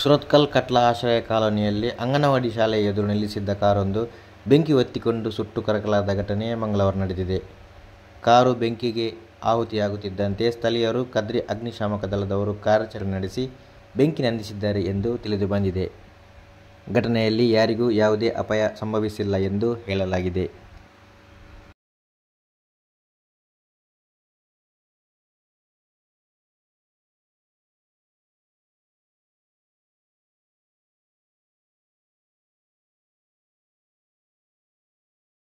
ಸುರತ್ಕಲ್ ಕಟ್ಲ ಆಶ್ರಯ ಕಾಲೋನಿಯಲ್ಲಿ ಅಂಗನವಾಡಿ ಶಾಲೆಯ ಎದುರು ನಿಲ್ಲಿಸಿದ್ದ ಕಾರೊಂದು ಬೆಂಕಿ ಒತ್ತಿಕೊಂಡು ಸುಟ್ಟು ಕರಕಲಾದ ಘಟನೆ ಮಂಗಳವಾರ ನಡೆದಿದೆ ಕಾರು ಬೆಂಕಿಗೆ ಆಹುತಿಯಾಗುತ್ತಿದ್ದಂತೆ ಸ್ಥಳೀಯರು ಕದ್ರಿ ಅಗ್ನಿಶಾಮಕ ದಳದವರು ಕಾರ್ಯಾಚರಣೆ ನಡೆಸಿ ಬೆಂಕಿ ನಂದಿಸಿದ್ದಾರೆ ಎಂದು ತಿಳಿದು ಬಂದಿದೆ ಘಟನೆಯಲ್ಲಿ ಯಾರಿಗೂ ಯಾವುದೇ ಅಪಾಯ ಸಂಭವಿಸಿಲ್ಲ ಎಂದು ಹೇಳಲಾಗಿದೆ